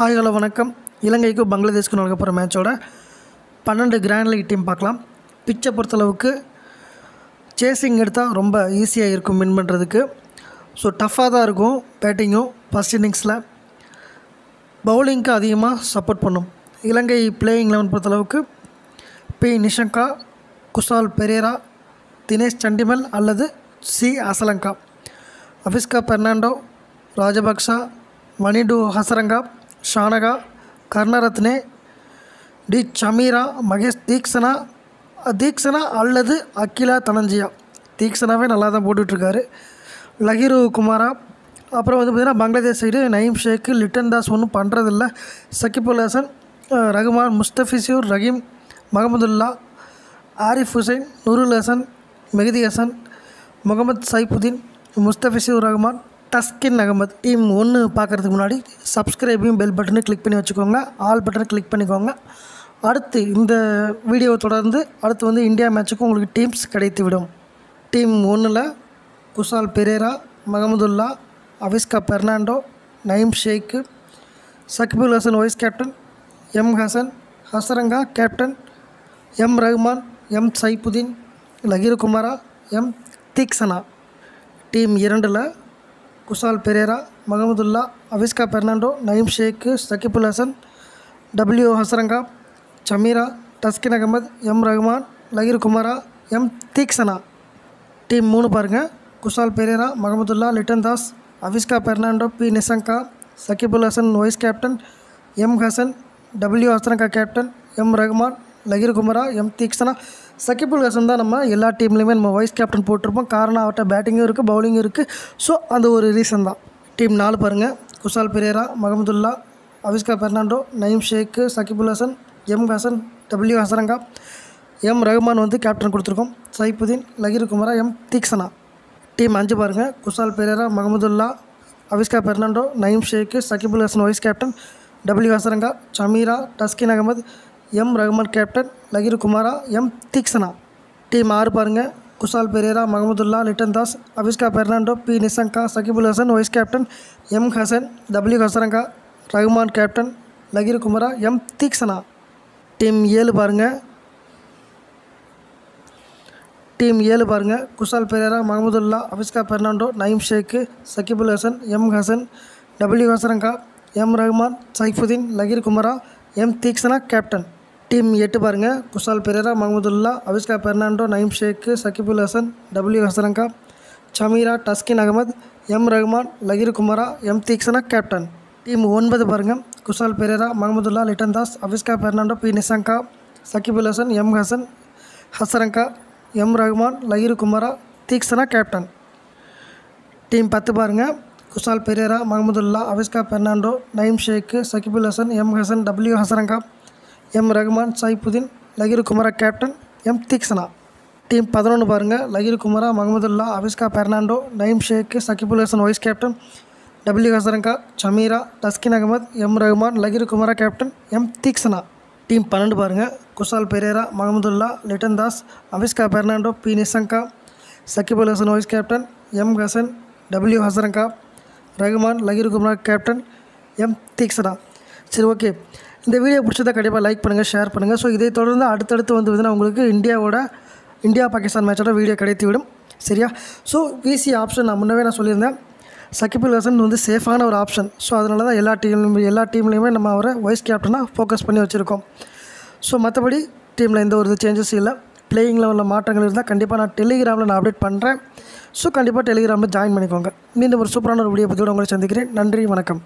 hi hello வணக்கம் இலங்கைக்கும் பங்களாதேஷ்க்கும் நடக்க போகிற மேட்சோட பன்னெண்டு கிராண்ட் லீக் டீம் பார்க்கலாம் பிச்சை பொறுத்தளவுக்கு சேசிங் எடுத்தால் ரொம்ப ஈஸியாக இருக்கும் வின் பண்ணுறதுக்கு ஸோ டஃப்பாக தான் இருக்கும் பேட்டிங்கும் ஃபஸ்ட் இன்னிங்ஸில் பவுலிங்க்கு அதிகமாக சப்போர்ட் பண்ணும் இலங்கை பிளேயிங் லெவன் பொறுத்தளவுக்கு பி நிஷங்கா குஷால் பெரேரா தினேஷ் சண்டிமல் அல்லது சி அசலங்கா அபிஸ்கா பெர்னாண்டோ ராஜபக்சா மணிடு ஹசரங்கா ஷானகா கர்ணரத்னே டி சமீரா மகேஷ் தீக்ஷனா தீக்ஷனா அல்லது அகிலா தனஞ்சியா தீக்ஷனாவே நல்லா தான் போட்டுட்ருக்காரு லஹிரு குமாரா அப்புறம் வந்து பார்த்திங்கன்னா பங்களாதேஷ் சைடு நயீம் ஷேக்கு லிட்டன் தாஸ் ஒன்றும் பண்ணுறதில்ல சக்கிபுல் ஹசன் ரகுமான் முஸ்தபிசூர் ரஹீம் மகமதுல்லா ஆரிஃப் ஹுசைன் நூருல் ஹசன் மெஹதி ஹசன் முகமது சைஃபுதீன் முஸ்தபிசூர் ரகுமான் டஸ்கின் அகமது டீம் ஒன்று பார்க்குறதுக்கு முன்னாடி சப்ஸ்கிரைபையும் பெல் பட்டனு கிளிக் பண்ணி வச்சுக்கோங்க ஆல் பட்டனை கிளிக் பண்ணிக்கோங்க அடுத்து இந்த வீடியோவை தொடர்ந்து அடுத்து வந்து இந்தியா மேட்சுக்கும் உங்களுக்கு டீம்ஸ் கிடைத்து விடும் டீம் ஒன்றில் Kusal Perera Mahmudullah Avishka Fernando Naim Sheikh Shakibul Hasan vice captain M Hasan Hasaranga captain M Rahman M Saifuddin லகீர் குமாரா எம் தீக்ஷனா டீம் இரண்டில் குசால் பெரேரா மகமதுல்லா அவிஸ்கா பெர்னாண்டோ நயீம் ஷேக் சகிபுல் ஹசன் டபிள்யூ ஹசரங்கா சமீரா டஸ்கின் அகமது எம் ரஹ்மான் லகிர் குமாரா எம் தீக்ஷனா டீம் மூணு பாருங்கள் Kusal Perera Mahmudullah Liton Das Avishka Fernando P Nissanka Shakibul Hasan vice captain M Hasan W Hasaranga captain M Rahman லகிர் குமரா எம் தீக்ஷனா சக்கிபுல் ஹசன் தான் நம்ம எல்லா டீம்லேயுமே நம்ம வைஸ் கேப்டன் போட்டிருப்போம் காரணம் அவர்கிட்ட பேட்டிங்கும் இருக்குது பவுலிங்கும் இருக்குது ஸோ அந்த ஒரு ரீசன் தான் டீம் நாலு பாருங்கள் Kusal Perera Mahmudullah Avishka Fernando Naim Sheikh Shakibul Hasan M Hasan W Hasaranga M Rahman வந்து கேப்டன் கொடுத்துருக்கோம் சைபுதீன் லகீர் குமாரா எம் தீக்ஷனா டீம் அஞ்சு பாருங்கள் Kusal Perera Mahmudullah Avishka Fernando Naim Sheikh Shakibul Hasan vice captain W Hasaranga Chameera Taskin Ahmed M Rahman captain Lahiru Kumara M Theekshana team आरुपा Kusal Perera Mahmudullah Liton Das Avishka Fernando P Nissanka Shakibul Hasan vice captain M Hasan W Hasaranga Rahman captain Lahiru Kumara M Theekshana team एल पांग टीम एल पर Kusal Perera Mahmudullah Avishka Fernando Naim Sheikh Shakibul Hasan M Hasan W Hasaranga M Rahman Saifuddin Lahiru Kumara M Theekshana captain team எட்டு பாருங்கள் குஷால் பெரேரா மஹமதுல்லா அவிஸ்கா பெர்னாண்டோ நயீம் ஷேக்கு சகிபுல் ஹசன் டபிள்யூ ஹசரங்கா சமீரா டஸ்கின் அகமது எம் ரஹ்மான் லகிர் Kumara M Theekshana captain team ஒன்பது பாருங்கள் Kusal Perera Mahmudullah Liton Das Avishka Fernando P Nissanka Shakibul Hasan M Hasan Hasaranga M Rahman லகிர் குமாரா தீக்ஷனா கேப்டன் டீம் பத்து பாருங்கள் Kusal Perera Mahmudullah Avishka Fernando Naim Sheikh Shakibul Hasan M Hasan W Hasaranga M Rahman Saifuddin லகிரு Kumara captain M Theekshana team பதினொன்று பாருங்கள் லகிரு குமரா Mahmudullah Avishka Fernando Naim Sheikh Shakibul Hasan vice captain W Hasaranga Sameera Taskin Ahmed M Rahman லகிரு Kumara captain M Theekshana team பன்னெண்டு பாருங்கள் Kusal Perera Mahmudullah Liton Das Avishka Fernando P Nissanka Shakibul Hasan vice captain M Hasan W Hasaranga Rahman லகிரு குமரா கேப்டன் எம் தீக்ஷனா சரி ஓகே இந்த வீடியோ பிடிச்சதை கண்டிப்பாக லைக் பண்ணுங்கள் ஷேர் பண்ணுங்கள் ஸோ இதை தொடர்ந்து அடுத்தடுத்து வந்து உங்களுக்கு இந்தியாவோட இந்தியா பாகிஸ்தான் மேட்சோட வீடியோ கிடைத்துவிடும் சரியா ஸோ விசி ஆப்ஷன் நான் முன்னவே நான் சொல்லியிருந்தேன் சக்கிபுல் ஹசன் வந்து சேஃபான ஒரு ஆப்ஷன் ஸோ அதனால தான் எல்லா டீம்லையும் எல்லா டீம்லேயுமே நம்ம அவரை வைஸ் கேப்டனாக ஃபோக்கஸ் பண்ணி வச்சுருக்கோம் ஸோ மற்றபடி டீமில் எந்த ஒரு சேஞ்சஸும் இல்லை பிளேயிங்கில் உள்ள மாற்றங்கள் இருந்தால் கண்டிப்பாக நான் டெலிகிராமில் நான் அப்டேட் பண்ணுறேன் ஸோ கண்டிப்பாக டெலிகிராமில் ஜாயின் பண்ணிக்கோங்க மீண்டும் ஒரு சூப்பரான ஒரு வீடியோ பற்றியோட உங்களை சந்திக்கிறேன் நன்றி வணக்கம்